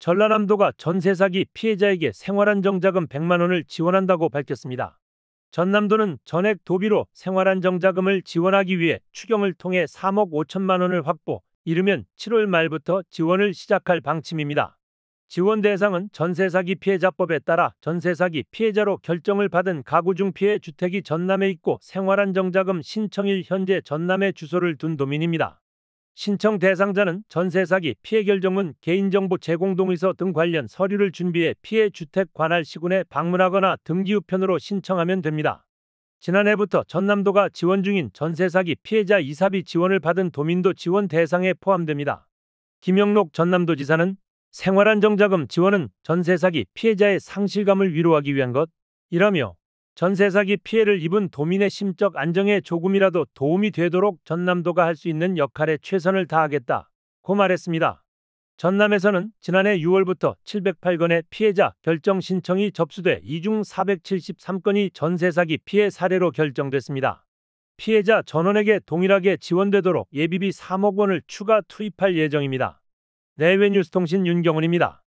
전라남도가 전세 사기 피해자에게 생활안정자금 100만 원을 지원한다고 밝혔습니다. 전남도는 전액 도비로 생활안정자금을 지원하기 위해 추경을 통해 3억 5천만 원을 확보, 이르면 7월 말부터 지원을 시작할 방침입니다. 지원 대상은 전세사기 피해자법에 따라 전세사기 피해자로 결정을 받은 가구 중 피해 주택이 전남에 있고 생활안정자금 신청일 현재 전남에 주소를 둔 도민입니다. 신청 대상자는 전세 사기, 피해 결정문, 개인정보 제공 동의서 등 관련 서류를 준비해 피해 주택 관할 시군에 방문하거나 등기 우편으로 신청하면 됩니다. 지난해부터 전남도가 지원 중인 전세 사기 피해자 이사비 지원을 받은 도민도 지원 대상에 포함됩니다. 김영록 전남도지사는 생활안정자금 지원은 전세 사기 피해자의 상실감을 위로하기 위한 것, 이라며 전세 사기 피해를 입은 도민의 심적 안정에 조금이라도 도움이 되도록 전남도가 할 수 있는 역할에 최선을 다하겠다. 고 말했습니다. 전남에서는 지난해 6월부터 708건의 피해자 결정 신청이 접수돼 이 중 473건이 전세 사기 피해 사례로 결정됐습니다. 피해자 전원에게 동일하게 지원되도록 예비비 3억 원을 추가 투입할 예정입니다. 내외뉴스통신 윤경훈입니다